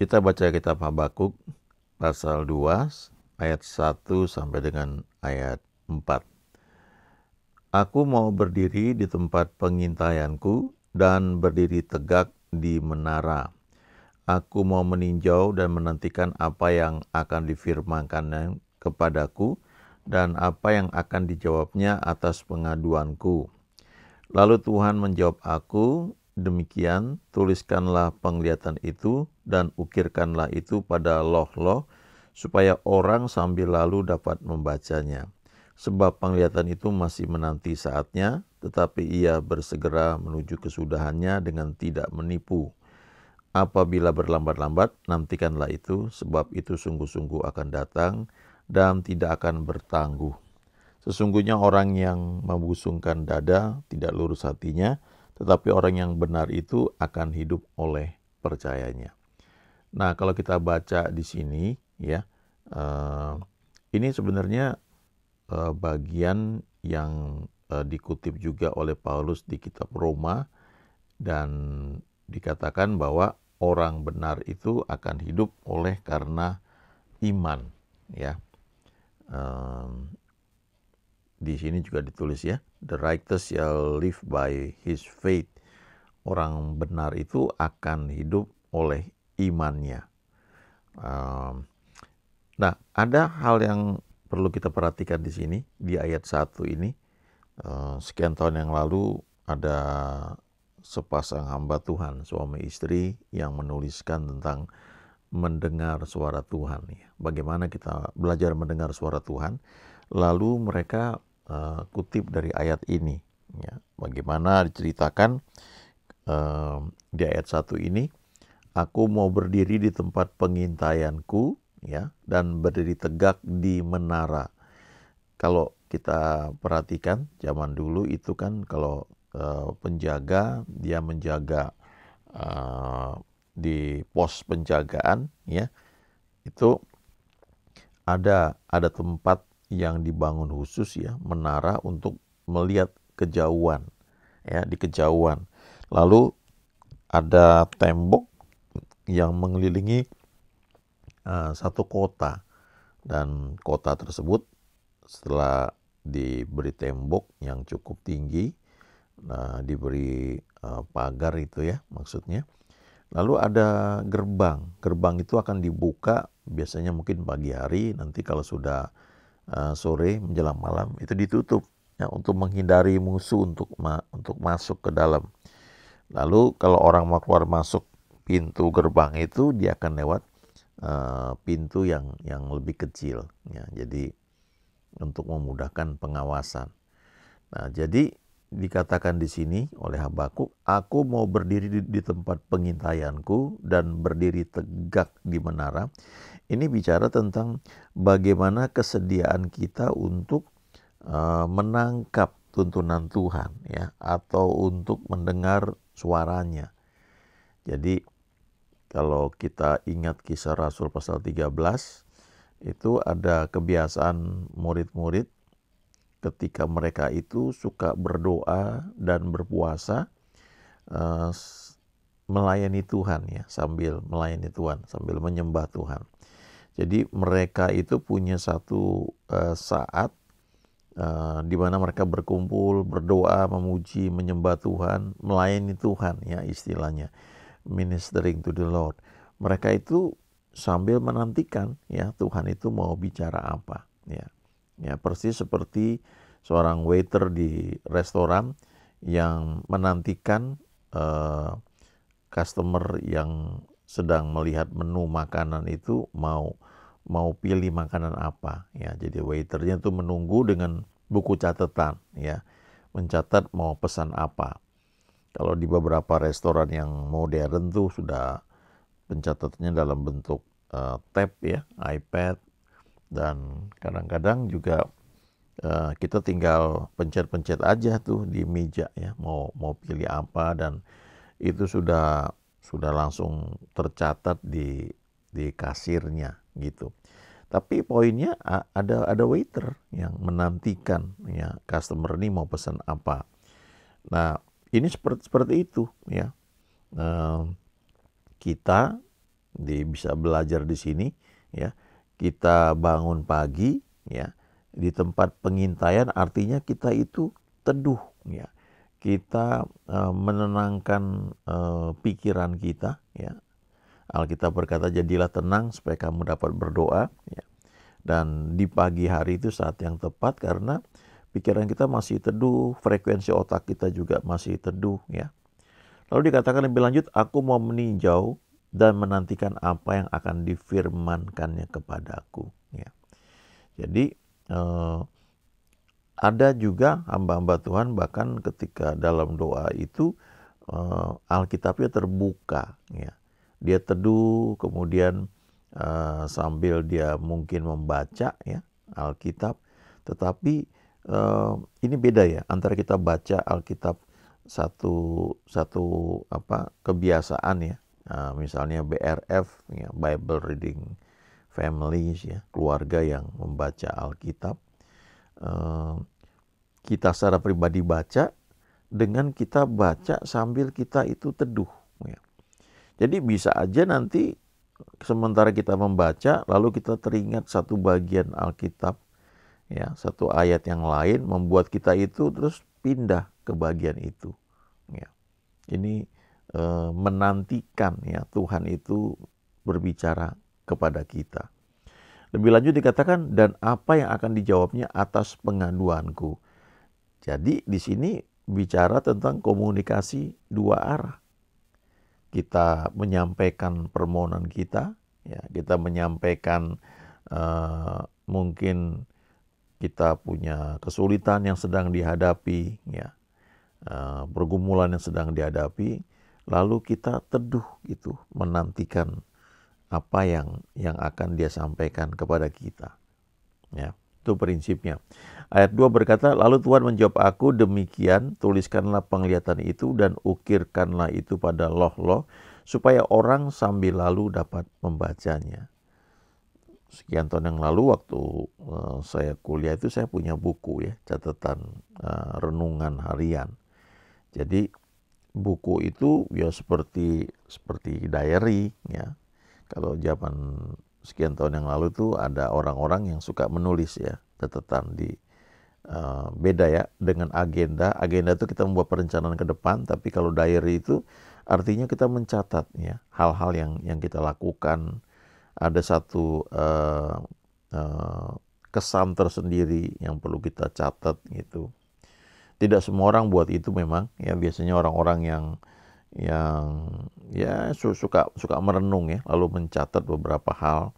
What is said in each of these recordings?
Kita baca kitab Habakuk pasal 2 ayat 1 sampai dengan ayat 4. Aku mau berdiri di tempat pengintaianku dan berdiri tegak di menara. Aku mau meninjau dan menantikan apa yang akan difirmankan kepadaku dan apa yang akan dijawabnya atas pengaduanku. Lalu Tuhan menjawab aku, demikian tuliskanlah penglihatan itu dan ukirkanlah itu pada loh-loh supaya orang sambil lalu dapat membacanya. Sebab penglihatan itu masih menanti saatnya, tetapi ia bersegera menuju kesudahannya dengan tidak menipu. Apabila berlambat-lambat, nantikanlah itu, sebab itu sungguh-sungguh akan datang dan tidak akan bertangguh. Sesungguhnya orang yang membusungkan dada tidak lurus hatinya, tetapi orang yang benar itu akan hidup oleh percayanya. Nah, kalau kita baca di sini, ya, uh, ini sebenarnya uh, bagian yang uh, dikutip juga oleh Paulus di Kitab Roma, dan dikatakan bahwa orang benar itu akan hidup oleh karena iman, ya. Uh, di sini juga ditulis ya, the righteous shall live by his faith. Orang benar itu akan hidup oleh imannya. Um, nah, ada hal yang perlu kita perhatikan di sini di ayat 1 ini. Uh, sekian tahun yang lalu ada sepasang hamba Tuhan, suami istri yang menuliskan tentang mendengar suara Tuhan. Ya. Bagaimana kita belajar mendengar suara Tuhan? Lalu mereka Eh, kutip dari ayat ini. Ya, bagaimana diceritakan uh, di ayat 1 ini, aku mau berdiri di tempat pengintaianku ya dan berdiri tegak di menara. Kalau kita perhatikan zaman dulu itu kan kalau uh, penjaga dia menjaga uh, di pos penjagaan ya itu ada ada tempat yang dibangun khusus ya menara untuk melihat kejauhan ya di kejauhan lalu ada tembok yang mengelilingi uh, satu kota dan kota tersebut setelah diberi tembok yang cukup tinggi nah diberi uh, pagar itu ya maksudnya lalu ada gerbang gerbang itu akan dibuka biasanya mungkin pagi hari nanti kalau sudah Eh, sore menjelang malam itu ditutup ya, untuk menghindari musuh untuk ma untuk masuk ke dalam. Lalu kalau orang mau keluar masuk pintu gerbang itu dia akan lewat uh, pintu yang yang lebih kecil ya. Jadi untuk memudahkan pengawasan. Nah, jadi dikatakan di sini oleh Habakuk, aku mau berdiri di, di tempat pengintaianku dan berdiri tegak di menara. Ini bicara tentang bagaimana kesediaan kita untuk uh, menangkap tuntunan Tuhan ya atau untuk mendengar suaranya. Jadi kalau kita ingat kisah Rasul pasal 13 itu ada kebiasaan murid-murid ketika mereka itu suka berdoa dan berpuasa eh, melayani Tuhan ya sambil melayani Tuhan sambil menyembah Tuhan. Jadi mereka itu punya satu eh, saat eh, di mana mereka berkumpul, berdoa, memuji, menyembah Tuhan, melayani Tuhan ya istilahnya ministering to the Lord. Mereka itu sambil menantikan ya Tuhan itu mau bicara apa ya Ya, persis seperti seorang waiter di restoran yang menantikan uh, customer yang sedang melihat menu makanan itu mau mau pilih makanan apa ya jadi waiternya itu menunggu dengan buku catatan ya mencatat mau pesan apa kalau di beberapa restoran yang modern tuh sudah pencatatannya dalam bentuk uh, tab ya iPad dan kadang-kadang juga uh, kita tinggal pencet-pencet aja tuh di meja ya mau mau pilih apa dan itu sudah sudah langsung tercatat di di kasirnya gitu. Tapi poinnya ada ada waiter yang menantikan ya customer ini mau pesan apa. Nah ini seperti seperti itu ya. Nah, kita di, bisa belajar di sini ya kita bangun pagi ya di tempat pengintaian artinya kita itu teduh ya kita e, menenangkan e, pikiran kita ya Alkitab berkata jadilah tenang supaya kamu dapat berdoa ya dan di pagi hari itu saat yang tepat karena pikiran kita masih teduh frekuensi otak kita juga masih teduh ya lalu dikatakan lebih lanjut aku mau meninjau dan menantikan apa yang akan difirmankannya kepadaku. Ya. Jadi eh, ada juga hamba-hamba Tuhan bahkan ketika dalam doa itu eh, Alkitabnya terbuka, ya. dia teduh, kemudian eh, sambil dia mungkin membaca ya Alkitab, tetapi eh, ini beda ya antara kita baca Alkitab satu satu apa kebiasaan ya uh, misalnya BRF ya, Bible Reading Families ya keluarga yang membaca Alkitab uh, kita secara pribadi baca dengan kita baca sambil kita itu teduh ya. jadi bisa aja nanti sementara kita membaca lalu kita teringat satu bagian Alkitab ya satu ayat yang lain membuat kita itu terus pindah ke bagian itu ya ini Eh, menantikan ya Tuhan itu berbicara kepada kita. Lebih lanjut dikatakan dan apa yang akan dijawabnya atas pengaduanku. Jadi di sini bicara tentang komunikasi dua arah. Kita menyampaikan permohonan kita, ya, kita menyampaikan uh, mungkin kita punya kesulitan yang sedang dihadapi, ya, uh, pergumulan yang sedang dihadapi, lalu kita teduh gitu menantikan apa yang yang akan dia sampaikan kepada kita ya itu prinsipnya ayat 2 berkata lalu Tuhan menjawab aku demikian tuliskanlah penglihatan itu dan ukirkanlah itu pada loh-loh supaya orang sambil lalu dapat membacanya sekian tahun yang lalu waktu eh, saya kuliah itu saya punya buku ya catatan eh, renungan harian. Jadi buku itu ya seperti seperti diary ya. Kalau zaman sekian tahun yang lalu tuh ada orang-orang yang suka menulis ya catatan di uh, beda ya dengan agenda. Agenda itu kita membuat perencanaan ke depan, tapi kalau diary itu artinya kita mencatat ya hal-hal yang yang kita lakukan. Ada satu uh, uh, kesan tersendiri yang perlu kita catat gitu tidak semua orang buat itu memang ya biasanya orang-orang yang yang ya suka suka merenung ya lalu mencatat beberapa hal.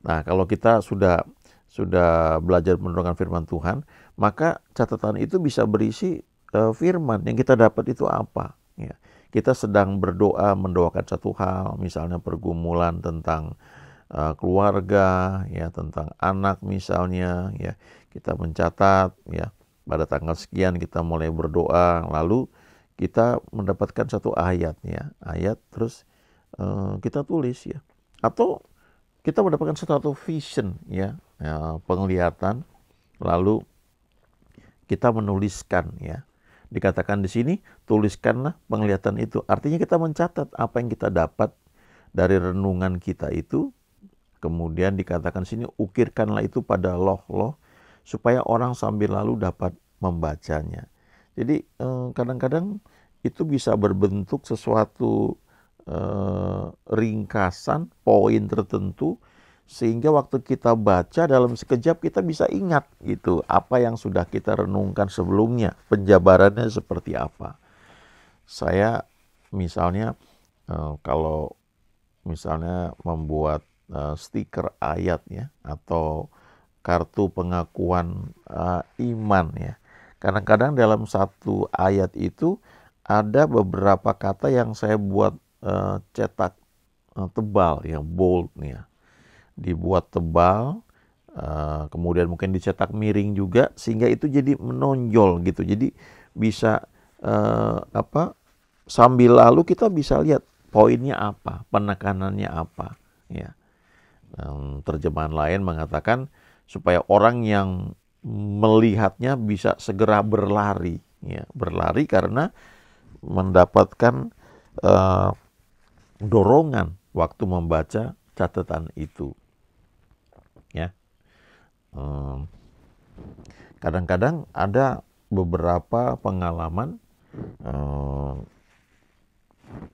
Nah, kalau kita sudah sudah belajar menurunkan firman Tuhan, maka catatan itu bisa berisi uh, firman yang kita dapat itu apa ya. Kita sedang berdoa mendoakan satu hal, misalnya pergumulan tentang uh, keluarga ya, tentang anak misalnya ya. Kita mencatat ya pada tanggal sekian kita mulai berdoa lalu kita mendapatkan satu ayatnya ayat terus uh, kita tulis ya atau kita mendapatkan satu vision ya, ya penglihatan lalu kita menuliskan ya dikatakan di sini tuliskanlah penglihatan itu artinya kita mencatat apa yang kita dapat dari renungan kita itu kemudian dikatakan sini ukirkanlah itu pada loh-loh supaya orang sambil lalu dapat membacanya. Jadi eh, kadang-kadang itu bisa berbentuk sesuatu eh, ringkasan poin tertentu sehingga waktu kita baca dalam sekejap kita bisa ingat gitu apa yang sudah kita renungkan sebelumnya penjabarannya seperti apa saya misalnya eh, kalau misalnya membuat stiker ayatnya atau kartu pengakuan uh, iman ya. Kadang-kadang dalam satu ayat itu ada beberapa kata yang saya buat uh, cetak uh, tebal ya bold nih ya. Dibuat tebal uh, kemudian mungkin dicetak miring juga sehingga itu jadi menonjol gitu. Jadi bisa uh, apa sambil lalu kita bisa lihat poinnya apa, penekanannya apa ya. terjemahan lain mengatakan supaya orang yang melihatnya bisa segera berlari ya berlari karena mendapatkan uh, dorongan waktu membaca catatan itu ya kadang kadang-kadang ada beberapa pengalaman um,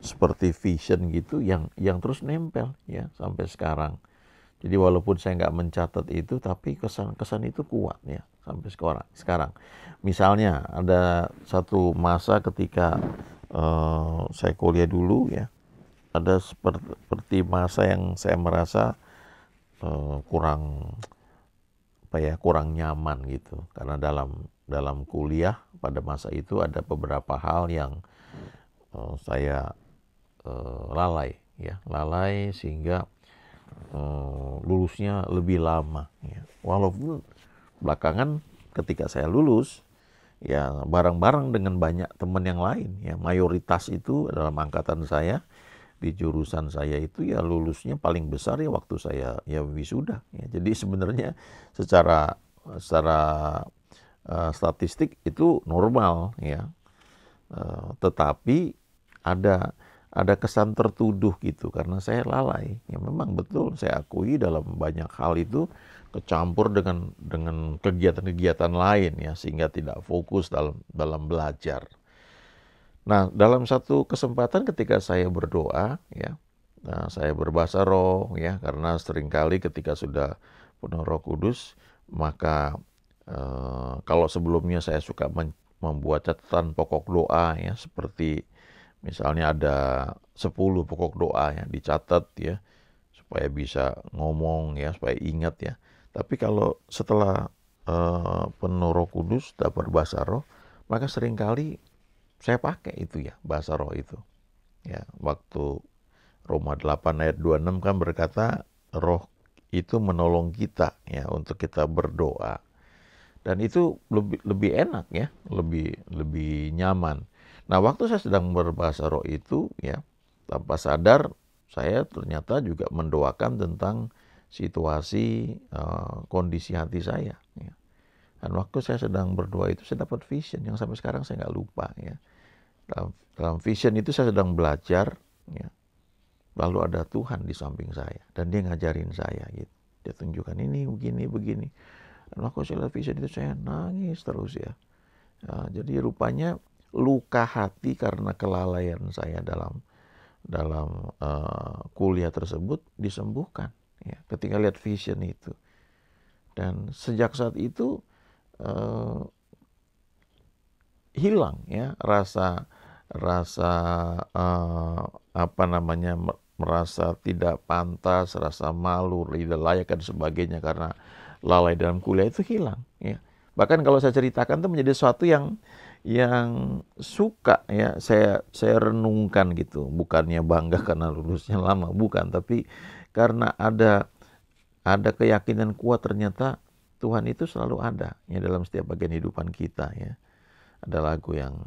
seperti vision gitu yang yang terus nempel ya sampai sekarang jadi walaupun saya nggak mencatat itu, tapi kesan-kesan itu kuat ya sampai sekarang. Sekarang, misalnya ada satu masa ketika uh, saya kuliah dulu ya, ada seperti masa yang saya merasa uh, kurang apa ya kurang nyaman gitu, karena dalam dalam kuliah pada masa itu ada beberapa hal yang uh, saya uh, lalai ya lalai sehingga Eh, lulusnya lebih lama. Ya. Walaupun belakangan ketika saya lulus, ya bareng-bareng dengan banyak teman yang lain. Ya mayoritas itu dalam angkatan saya di jurusan saya itu ya lulusnya paling besar ya waktu saya ya wisuda. Ya, jadi sebenarnya secara secara uh, statistik itu normal ya, uh, tetapi ada ada kesan tertuduh gitu karena saya lalai. Ya memang betul saya akui dalam banyak hal itu kecampur dengan dengan kegiatan-kegiatan lain ya sehingga tidak fokus dalam dalam belajar. Nah, dalam satu kesempatan ketika saya berdoa ya, nah saya berbahasa roh ya karena seringkali ketika sudah penuh Roh Kudus maka eh, kalau sebelumnya saya suka membuat catatan pokok doa ya seperti Misalnya ada 10 pokok doa ya, dicatat ya, supaya bisa ngomong ya, supaya ingat ya. Tapi kalau setelah uh, penuh roh kudus, dapat bahasa roh, maka seringkali saya pakai itu ya, bahasa roh itu. Ya, waktu Roma 8 ayat 26 kan berkata roh itu menolong kita ya untuk kita berdoa dan itu lebih lebih enak ya lebih lebih nyaman Nah, waktu saya sedang berbahasa roh itu ya, tanpa sadar saya ternyata juga mendoakan tentang situasi uh, kondisi hati saya ya. Dan waktu saya sedang berdoa itu saya dapat vision yang sampai sekarang saya nggak lupa ya. Dalam, dalam vision itu saya sedang belajar ya. Lalu ada Tuhan di samping saya dan dia ngajarin saya gitu. Dia tunjukkan ini begini begini. Dan waktu saya lihat vision itu saya nangis terus ya. Nah, jadi rupanya luka hati karena kelalaian saya dalam dalam uh, kuliah tersebut disembuhkan ya ketika lihat vision itu dan sejak saat itu uh, hilang ya rasa rasa uh, apa namanya merasa tidak pantas rasa malu tidak layak dan sebagainya karena lalai dalam kuliah itu hilang ya bahkan kalau saya ceritakan itu menjadi sesuatu yang yang suka ya saya saya renungkan gitu bukannya bangga karena lulusnya lama bukan tapi karena ada ada keyakinan kuat ternyata Tuhan itu selalu ada ya dalam setiap bagian hidupan kita ya ada lagu yang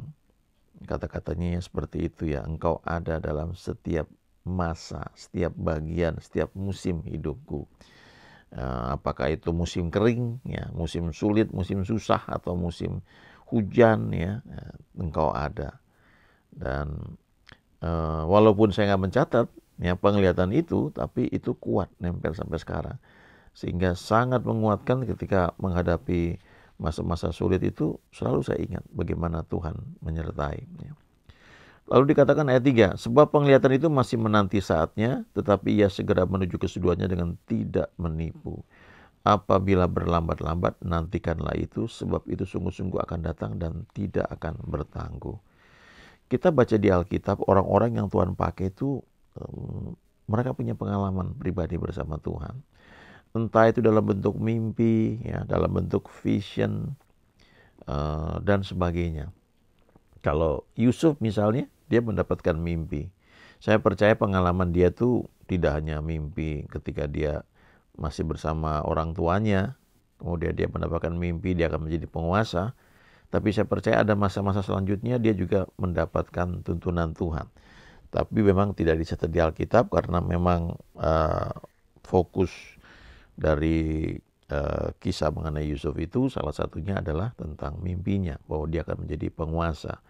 kata-katanya ya seperti itu ya engkau ada dalam setiap masa setiap bagian setiap musim hidupku eh, apakah itu musim kering ya musim sulit musim susah atau musim hujan ya, engkau ada. Dan e, walaupun saya nggak mencatat ya penglihatan itu, tapi itu kuat nempel sampai sekarang. Sehingga sangat menguatkan ketika menghadapi masa-masa sulit itu selalu saya ingat bagaimana Tuhan menyertai. Ya. Lalu dikatakan ayat 3, sebab penglihatan itu masih menanti saatnya, tetapi ia segera menuju kesuduhannya dengan tidak menipu. Apabila berlambat-lambat, nantikanlah itu, sebab itu sungguh-sungguh akan datang dan tidak akan bertangguh. Kita baca di Alkitab, orang-orang yang Tuhan pakai itu, um, mereka punya pengalaman pribadi bersama Tuhan. Entah itu dalam bentuk mimpi, ya, dalam bentuk vision, uh, dan sebagainya. Kalau Yusuf misalnya, dia mendapatkan mimpi. Saya percaya pengalaman dia tuh tidak hanya mimpi ketika dia masih bersama orang tuanya, kemudian dia mendapatkan mimpi, dia akan menjadi penguasa. Tapi saya percaya ada masa-masa selanjutnya dia juga mendapatkan tuntunan Tuhan. Tapi memang tidak dicatat di Alkitab karena memang uh, fokus dari uh, kisah mengenai Yusuf itu salah satunya adalah tentang mimpinya bahwa dia akan menjadi penguasa.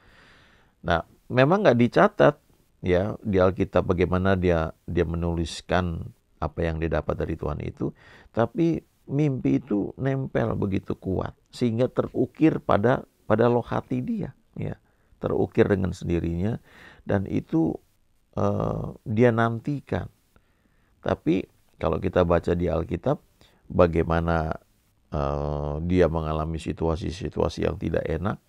Nah, memang nggak dicatat ya di Alkitab bagaimana dia dia menuliskan apa yang didapat dari Tuhan itu, tapi mimpi itu nempel begitu kuat sehingga terukir pada pada loh hati dia, ya. Terukir dengan sendirinya dan itu uh, dia nantikan. Tapi kalau kita baca di Alkitab bagaimana uh, dia mengalami situasi-situasi yang tidak enak,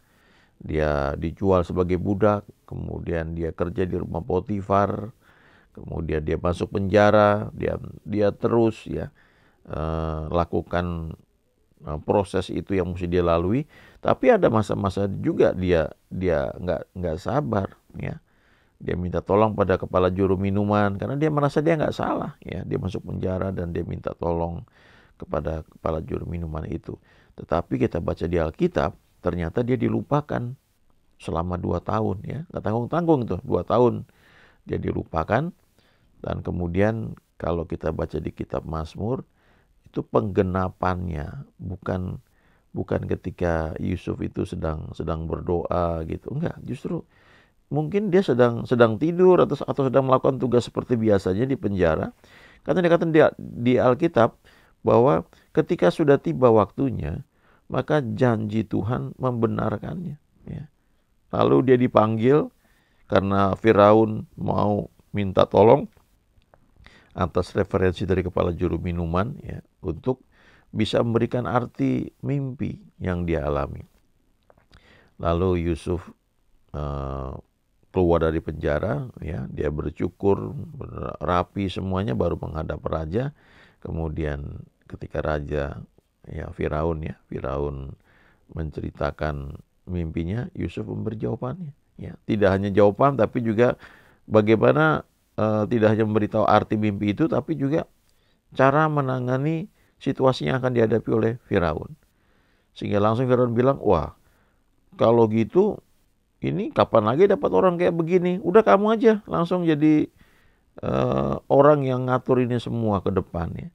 dia dijual sebagai budak, kemudian dia kerja di rumah Potifar, kemudian dia masuk penjara, dia dia terus ya eh, lakukan eh, proses itu yang mesti dia lalui. Tapi ada masa-masa juga dia dia nggak nggak sabar ya. Dia minta tolong pada kepala juru minuman karena dia merasa dia nggak salah ya. Dia masuk penjara dan dia minta tolong kepada kepala juru minuman itu. Tetapi kita baca di Alkitab ternyata dia dilupakan selama dua tahun ya nggak tanggung tanggung tuh dua tahun dia dilupakan dan kemudian kalau kita baca di kitab Mazmur itu penggenapannya bukan bukan ketika Yusuf itu sedang sedang berdoa gitu. Enggak, justru mungkin dia sedang sedang tidur atau atau sedang melakukan tugas seperti biasanya di penjara. Karena dikatakan di, di Alkitab bahwa ketika sudah tiba waktunya, maka janji Tuhan membenarkannya. Ya. Lalu dia dipanggil karena Firaun mau minta tolong atas referensi dari kepala juru minuman ya untuk bisa memberikan arti mimpi yang dia alami. Lalu Yusuf uh, keluar dari penjara ya, dia bercukur, rapi semuanya baru menghadap raja. Kemudian ketika raja ya Firaun ya, Firaun menceritakan mimpinya, Yusuf memberi jawabannya. Ya, tidak hanya jawaban tapi juga bagaimana Eh, tidak hanya memberitahu arti mimpi itu, tapi juga cara menangani situasi yang akan dihadapi oleh Firaun. Sehingga langsung Firaun bilang, wah kalau gitu ini kapan lagi dapat orang kayak begini? Udah kamu aja langsung jadi uh, orang yang ngatur ini semua ke depannya.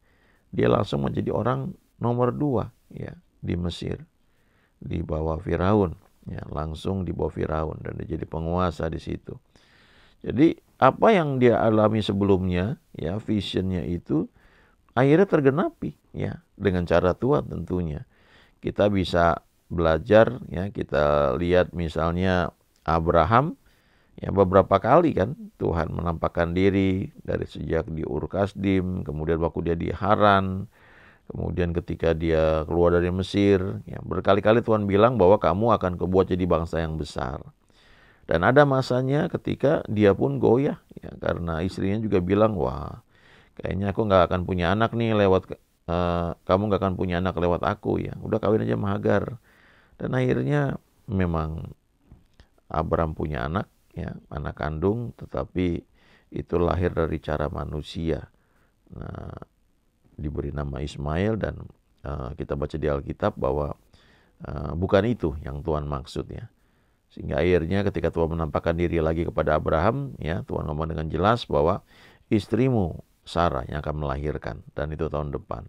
Dia langsung menjadi orang nomor dua ya di Mesir di bawah Firaun ya langsung di bawah Firaun dan dia jadi penguasa di situ. Jadi apa yang dia alami sebelumnya, ya visionnya itu akhirnya tergenapi, ya dengan cara Tuhan tentunya. Kita bisa belajar, ya kita lihat misalnya Abraham, ya beberapa kali kan Tuhan menampakkan diri dari sejak di Ur Kasdim, kemudian waktu dia di Haran, Kemudian ketika dia keluar dari Mesir, ya, berkali-kali Tuhan bilang bahwa kamu akan kebuat jadi bangsa yang besar. Dan ada masanya ketika dia pun goyah ya karena istrinya juga bilang wah kayaknya aku nggak akan punya anak nih lewat uh, kamu nggak akan punya anak lewat aku ya udah kawin aja mahagar dan akhirnya memang Abram punya anak ya anak kandung tetapi itu lahir dari cara manusia nah diberi nama Ismail dan uh, kita baca di Alkitab bahwa uh, bukan itu yang Tuhan maksud ya sehingga akhirnya ketika Tuhan menampakkan diri lagi kepada Abraham, ya Tuhan ngomong dengan jelas bahwa istrimu Sarah yang akan melahirkan dan itu tahun depan.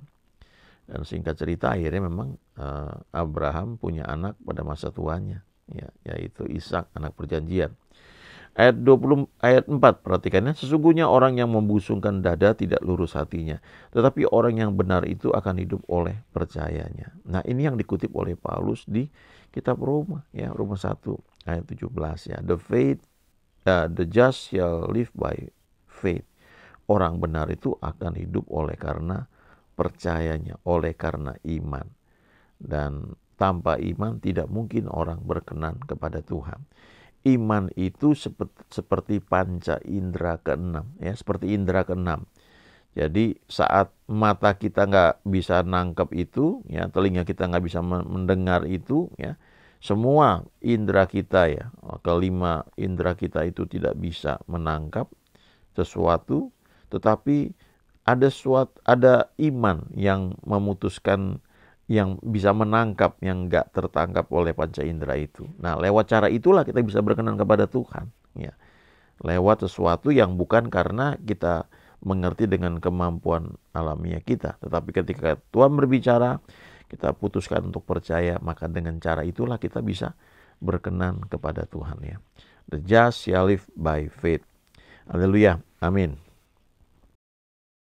Dan singkat cerita akhirnya memang uh, Abraham punya anak pada masa tuanya, ya, yaitu Ishak anak perjanjian. Ayat 20 ayat 4 perhatikannya sesungguhnya orang yang membusungkan dada tidak lurus hatinya, tetapi orang yang benar itu akan hidup oleh percayanya. Nah, ini yang dikutip oleh Paulus di kitab Roma ya, Roma 1 ayat 17 ya. The faith uh, the just shall live by faith. Orang benar itu akan hidup oleh karena percayanya, oleh karena iman. Dan tanpa iman tidak mungkin orang berkenan kepada Tuhan. Iman itu seperti, seperti panca indera keenam, ya seperti indera keenam. Jadi saat mata kita nggak bisa nangkep itu, ya telinga kita nggak bisa mendengar itu, ya semua indera kita ya, kelima indera kita itu tidak bisa menangkap sesuatu, tetapi ada suat ada iman yang memutuskan yang bisa menangkap yang nggak tertangkap oleh panca indera itu. Nah, lewat cara itulah kita bisa berkenan kepada Tuhan, ya. Lewat sesuatu yang bukan karena kita mengerti dengan kemampuan alamiah kita, tetapi ketika Tuhan berbicara, kita putuskan untuk percaya, maka dengan cara itulah kita bisa berkenan kepada Tuhan ya. The just shall live by faith. Haleluya. Amin.